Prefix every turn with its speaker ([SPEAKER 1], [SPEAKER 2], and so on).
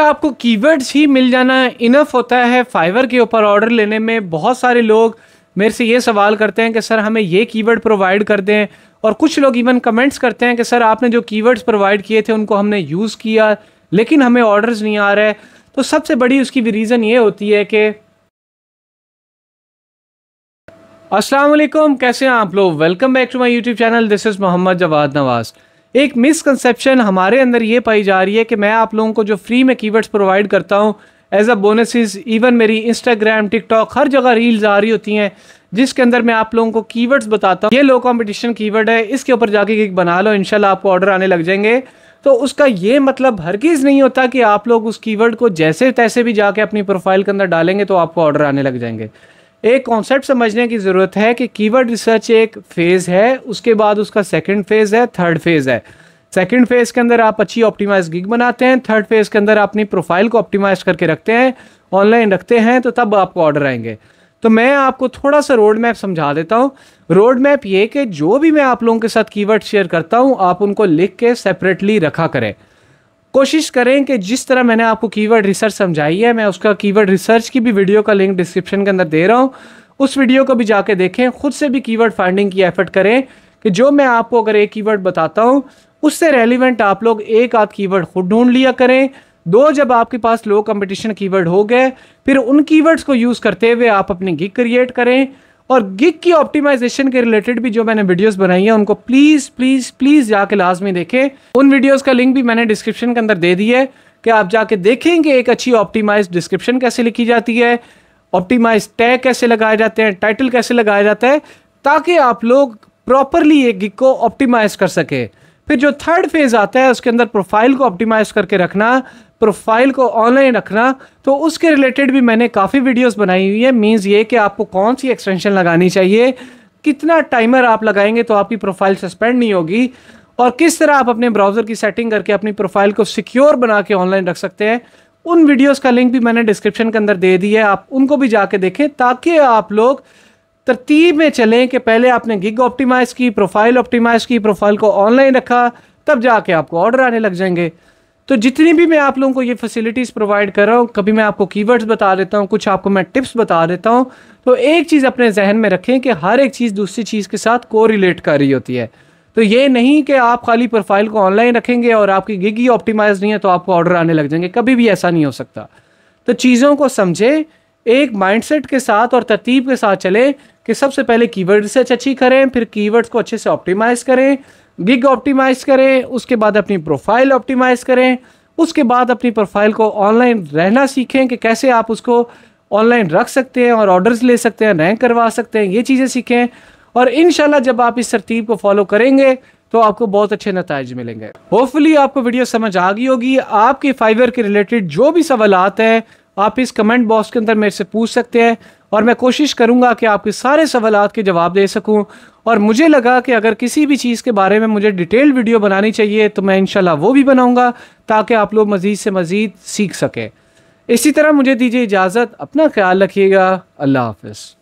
[SPEAKER 1] बेटा आपको कीवर्ड्स ही मिल जाना इनफ होता है फाइवर के ऊपर ऑर्डर लेने में बहुत सारे लोग मेरे से ये सवाल करते हैं कि सर हमें ये कीवर्ड प्रोवाइड कर दें और कुछ लोग इवन कमेंट्स करते हैं कि सर आपने जो कीवर्ड्स प्रोवाइड किए थे उनको हमने यूज़ किया लेकिन हमें ऑर्डर्स नहीं आ रहे तो सबसे बड़ी उसकी भी रीज़न ये होती है कि असलम कैसे हैं आप लोग welcome back to my YouTube channel this is Mohammad Jawad Nawaz एक मिसकंसेप्शन हमारे अंदर ये पाई जा रही है कि मैं आप लोगों को जो फ्री में कीवर्ड्स प्रोवाइड करता हूँ एज अ बोनसेस इवन मेरी इंस्टाग्राम टिकटॉक हर जगह रील्स आ रही होती हैं जिसके अंदर मैं आप लोगों को कीवर्ड्स बताता हूँ ये लो कंपटीशन कीवर्ड है इसके ऊपर जाके एक बना लो इनशाला आपको ऑर्डर आने लग जाएंगे तो उसका ये मतलब हरगिज़ नहीं होता कि आप लोग उस कीवर्ड को जैसे तैसे भी जाके अपनी प्रोफाइल के अंदर डालेंगे तो आपको ऑर्डर आने लग जाएंगे एक कॉन्सेप्ट समझने की ज़रूरत है कि कीवर्ड रिसर्च एक फ़ेज़ है उसके बाद उसका सेकंड फ़ेज़ है थर्ड फ़ेज़ है सेकंड फेज़ के अंदर आप अच्छी ऑप्टिमाइज गिग बनाते हैं थर्ड फेज़ के अंदर आप अपनी प्रोफाइल को ऑप्टिमाइज करके रखते हैं ऑनलाइन रखते हैं तो तब आपको ऑर्डर आएंगे तो मैं आपको थोड़ा सा रोड मैप समझा देता हूँ रोड मैप ये कि जो भी मैं आप लोगों के साथ कीवर्ड शेयर करता हूँ आप उनको लिख के सेपरेटली रखा करें कोशिश करें कि जिस तरह मैंने आपको कीवर्ड रिसर्च समझाई है मैं उसका कीवर्ड रिसर्च की भी वीडियो का लिंक डिस्क्रिप्शन के अंदर दे रहा हूँ उस वीडियो को भी जाके देखें खुद से भी कीवर्ड फाइंडिंग की एफर्ट करें कि जो मैं आपको अगर एक कीवर्ड बताता हूँ उससे रेलिवेंट आप लोग एक आध कीवर्ड खुद ढूंढ लिया करें दो जब आपके पास लो कंपटीशन कीवर्ड हो गए फिर उन कीवर्ड्स को यूज़ करते हुए आप अपनी गिग क्रिएट करें और गिग की ऑप्टिमाइजेशन के रिलेटेड भी जो मैंने वीडियोस बनाई है उनको प्लीज़ प्लीज़ प्लीज़ जाके लाजमी देखें उन वीडियोस का लिंक भी मैंने डिस्क्रिप्शन के अंदर दे दी है कि आप जाके देखें कि एक अच्छी ऑप्टिमाइज डिस्क्रिप्शन कैसे लिखी जाती है ऑप्टिमाइज टैग कैसे लगाए जाते हैं टाइटल कैसे लगाया जाता है ताकि आप लोग प्रॉपरली एक गिग को ऑप्टिमाइज़ कर सकें फिर जो थर्ड फेज़ आता है उसके अंदर प्रोफाइल को ऑप्टिमाइज़ करके रखना प्रोफाइल को ऑनलाइन रखना तो उसके रिलेटेड भी मैंने काफ़ी वीडियोस बनाई हुई है मींस ये कि आपको कौन सी एक्सटेंशन लगानी चाहिए कितना टाइमर आप लगाएंगे तो आपकी प्रोफाइल सस्पेंड नहीं होगी और किस तरह आप अपने ब्राउज़र की सेटिंग करके अपनी प्रोफाइल को सिक्योर बना के ऑनलाइन रख सकते हैं उन वीडियोस का लिंक भी मैंने डिस्क्रिप्शन के अंदर दे दी है आप उनको भी जाके देखें ताकि आप लोग तरतीब में चलें कि पहले आपने गिग ऑप्टिमाइज़ की प्रोफाइल ऑप्टिमाइज़ की प्रोफाइल को ऑनलाइन रखा तब जाके आपको ऑर्डर आने लग जाएंगे तो जितनी भी मैं आप लोगों को ये फैसिलिटीज़ प्रोवाइड कर रहा हूँ कभी मैं आपको कीवर्ड्स बता देता हूँ कुछ आपको मैं टिप्स बता देता हूँ तो एक चीज़ अपने जहन में रखें कि हर एक चीज़ दूसरी चीज़ के साथ को रिलेट कर रही होती है तो ये नहीं कि आप खाली प्रोफाइल को ऑनलाइन रखेंगे और आपकी गिग ही ऑप्टिमाइज नहीं है तो आपको ऑर्डर आने लग जाएंगे कभी भी ऐसा नहीं हो सकता तो चीज़ों को समझें एक माइंडसेट के साथ और तरतीब के साथ चलें कि सबसे पहले कीवर्ड रिसर्च अच्छी करें फिर कीवर्ड्स को अच्छे से ऑप्टिमाइज़ करें गिग ऑप्टिमाइज़ करें उसके बाद अपनी प्रोफाइल ऑप्टिमाइज़ करें उसके बाद अपनी प्रोफाइल को ऑनलाइन रहना सीखें कि कैसे आप उसको ऑनलाइन रख सकते हैं और ऑर्डर्स ले सकते हैं रैंक करवा सकते हैं ये चीज़ें सीखें और इन जब आप इस तरतीब को फॉलो करेंगे तो आपको बहुत अच्छे नतज मिलेंगे होपफुली आपको वीडियो समझ आ गई होगी आपके फाइवर के रिलेटेड जो भी सवाल हैं आप इस कमेंट बॉक्स के अंदर मेरे से पूछ सकते हैं और मैं कोशिश करूँगा कि आपके सारे सवाल के जवाब दे सकूँ और मुझे लगा कि अगर किसी भी चीज़ के बारे में मुझे डिटेल वीडियो बनानी चाहिए तो मैं इन वो भी बनाऊँगा ताकि आप लोग मज़ीद से मज़ीद सीख सकें इसी तरह मुझे दीजिए इजाज़त अपना ख्याल रखिएगा अल्लाह हाफ